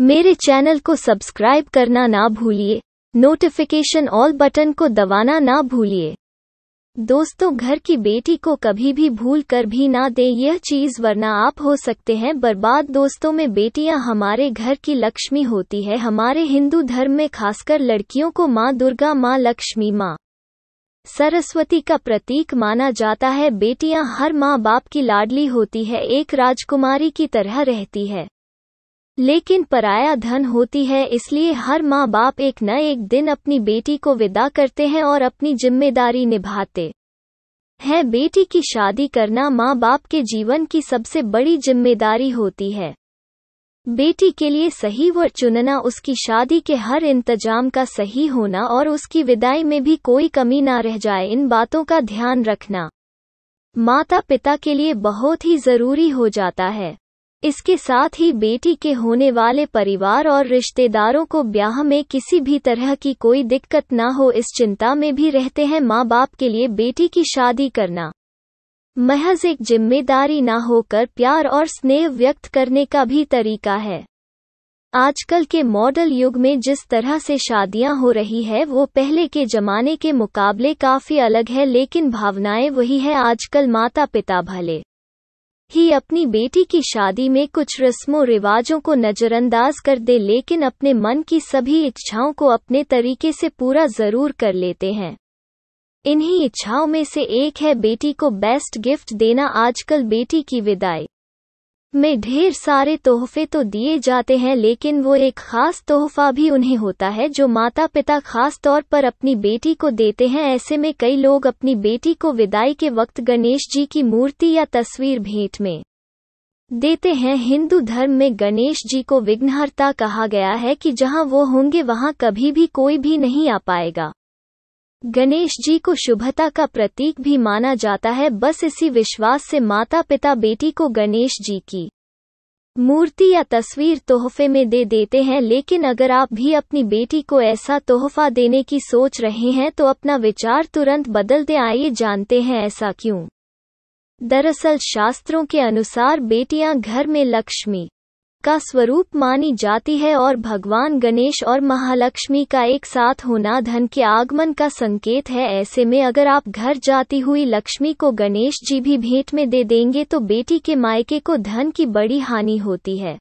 मेरे चैनल को सब्सक्राइब करना ना भूलिए नोटिफिकेशन ऑल बटन को दबाना ना भूलिए दोस्तों घर की बेटी को कभी भी भूल कर भी ना दें यह चीज वरना आप हो सकते हैं बर्बाद दोस्तों में बेटियां हमारे घर की लक्ष्मी होती है हमारे हिंदू धर्म में खासकर लड़कियों को माँ दुर्गा माँ लक्ष्मी माँ सरस्वती का प्रतीक माना जाता है बेटियां हर माँ बाप की लाडली होती है एक राजकुमारी की तरह रहती है लेकिन पराया धन होती है इसलिए हर माँ बाप एक न एक दिन अपनी बेटी को विदा करते हैं और अपनी जिम्मेदारी निभाते हैं बेटी की शादी करना माँ बाप के जीवन की सबसे बड़ी जिम्मेदारी होती है बेटी के लिए सही वर चुनना उसकी शादी के हर इंतजाम का सही होना और उसकी विदाई में भी कोई कमी ना रह जाए इन बातों का ध्यान रखना माता पिता के लिए बहुत ही जरूरी हो जाता है इसके साथ ही बेटी के होने वाले परिवार और रिश्तेदारों को ब्याह में किसी भी तरह की कोई दिक्कत ना हो इस चिंता में भी रहते हैं माँ बाप के लिए बेटी की शादी करना महज एक जिम्मेदारी ना होकर प्यार और स्नेह व्यक्त करने का भी तरीका है आजकल के मॉडल युग में जिस तरह से शादियां हो रही है वो पहले के जमाने के मुकाबले काफी अलग है लेकिन भावनाएं वही है आजकल माता पिता भले ही अपनी बेटी की शादी में कुछ रस्मों रिवाजों को नज़रअंदाज कर दे लेकिन अपने मन की सभी इच्छाओं को अपने तरीके से पूरा जरूर कर लेते हैं इन्हीं इच्छाओं में से एक है बेटी को बेस्ट गिफ्ट देना आजकल बेटी की विदाई में ढेर सारे तोहफे तो दिए जाते हैं लेकिन वो एक खास तोहफा भी उन्हें होता है जो माता पिता खास तौर पर अपनी बेटी को देते हैं ऐसे में कई लोग अपनी बेटी को विदाई के वक्त गणेश जी की मूर्ति या तस्वीर भेंट में देते हैं हिंदू धर्म में गणेश जी को विघ्नहर्ता कहा गया है कि जहां वो होंगे वहां कभी भी कोई भी नहीं आ पाएगा गणेश जी को शुभता का प्रतीक भी माना जाता है बस इसी विश्वास से माता पिता बेटी को गणेश जी की मूर्ति या तस्वीर तोहफे में दे देते हैं लेकिन अगर आप भी अपनी बेटी को ऐसा तोहफा देने की सोच रहे हैं तो अपना विचार तुरंत बदलते आइए जानते हैं ऐसा क्यों दरअसल शास्त्रों के अनुसार बेटियां घर में लक्ष्मी का स्वरूप मानी जाती है और भगवान गणेश और महालक्ष्मी का एक साथ होना धन के आगमन का संकेत है ऐसे में अगर आप घर जाती हुई लक्ष्मी को गणेश जी भी भेंट में दे देंगे तो बेटी के मायके को धन की बड़ी हानि होती है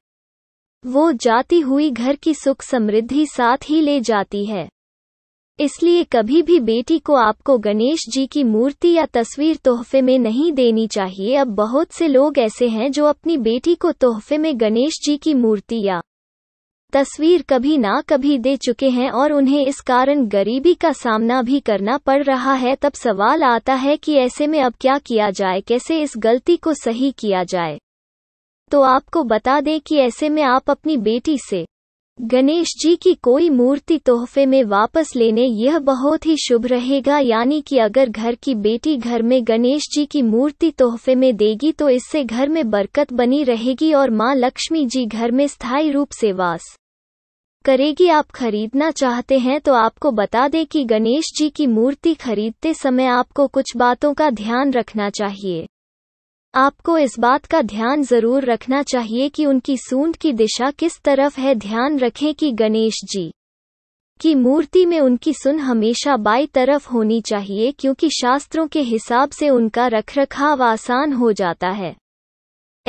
वो जाती हुई घर की सुख समृद्धि साथ ही ले जाती है इसलिए कभी भी बेटी को आपको गणेश जी की मूर्ति या तस्वीर तोहफे में नहीं देनी चाहिए अब बहुत से लोग ऐसे हैं जो अपनी बेटी को तोहफे में गणेश जी की मूर्ति या तस्वीर कभी ना कभी दे चुके हैं और उन्हें इस कारण गरीबी का सामना भी करना पड़ रहा है तब सवाल आता है कि ऐसे में अब क्या किया जाए कैसे इस गलती को सही किया जाए तो आपको बता दें कि ऐसे में आप अपनी बेटी से गणेश जी की कोई मूर्ति तोहफे में वापस लेने यह बहुत ही शुभ रहेगा यानी कि अगर घर की बेटी घर में गणेश जी की मूर्ति तोहफे में देगी तो इससे घर में बरकत बनी रहेगी और मां लक्ष्मी जी घर में स्थायी रूप से वास करेगी आप खरीदना चाहते हैं तो आपको बता दें कि गणेश जी की मूर्ति खरीदते समय आपको कुछ बातों का ध्यान रखना चाहिए आपको इस बात का ध्यान जरूर रखना चाहिए कि उनकी सूंड की दिशा किस तरफ है ध्यान रखें कि गणेश जी की मूर्ति में उनकी सुन हमेशा बाई तरफ होनी चाहिए क्योंकि शास्त्रों के हिसाब से उनका रखरखाव आसान हो जाता है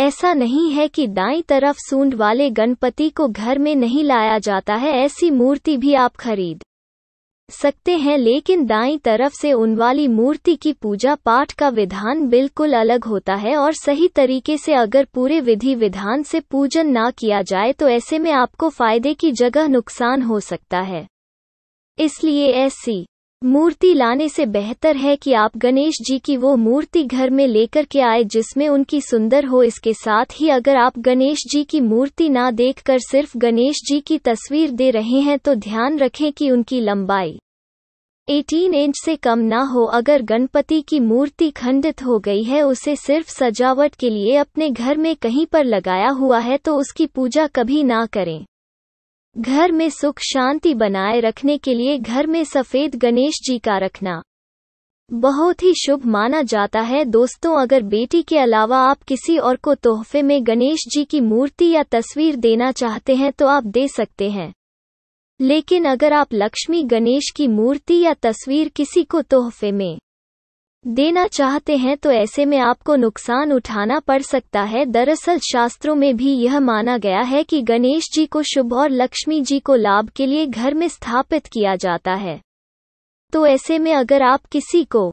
ऐसा नहीं है कि दाई तरफ सूंड वाले गणपति को घर में नहीं लाया जाता है ऐसी मूर्ति भी आप खरीद सकते हैं लेकिन दाई तरफ से उनवाली मूर्ति की पूजा पाठ का विधान बिल्कुल अलग होता है और सही तरीके से अगर पूरे विधि विधान से पूजन ना किया जाए तो ऐसे में आपको फायदे की जगह नुकसान हो सकता है इसलिए ऐसी मूर्ति लाने से बेहतर है कि आप गणेश जी की वो मूर्ति घर में लेकर के आए जिसमें उनकी सुंदर हो इसके साथ ही अगर आप गणेश जी की मूर्ति ना देखकर सिर्फ गणेश जी की तस्वीर दे रहे हैं तो ध्यान रखें कि उनकी लंबाई 18 इंच से कम ना हो अगर गणपति की मूर्ति खंडित हो गई है उसे सिर्फ सजावट के लिए अपने घर में कहीं पर लगाया हुआ है तो उसकी पूजा कभी ना करें घर में सुख शांति बनाए रखने के लिए घर में सफेद गणेश जी का रखना बहुत ही शुभ माना जाता है दोस्तों अगर बेटी के अलावा आप किसी और को तोहफे में गणेश जी की मूर्ति या तस्वीर देना चाहते हैं तो आप दे सकते हैं लेकिन अगर आप लक्ष्मी गणेश की मूर्ति या तस्वीर किसी को तोहफे में देना चाहते हैं तो ऐसे में आपको नुकसान उठाना पड़ सकता है दरअसल शास्त्रों में भी यह माना गया है कि गणेश जी को शुभ और लक्ष्मी जी को लाभ के लिए घर में स्थापित किया जाता है तो ऐसे में अगर आप किसी को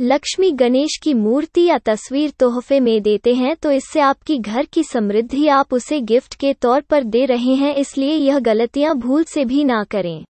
लक्ष्मी गणेश की मूर्ति या तस्वीर तोहफे में देते हैं तो इससे आपकी घर की समृद्धि आप उसे गिफ्ट के तौर पर दे रहे हैं इसलिए यह गलतियां भूल से भी ना करें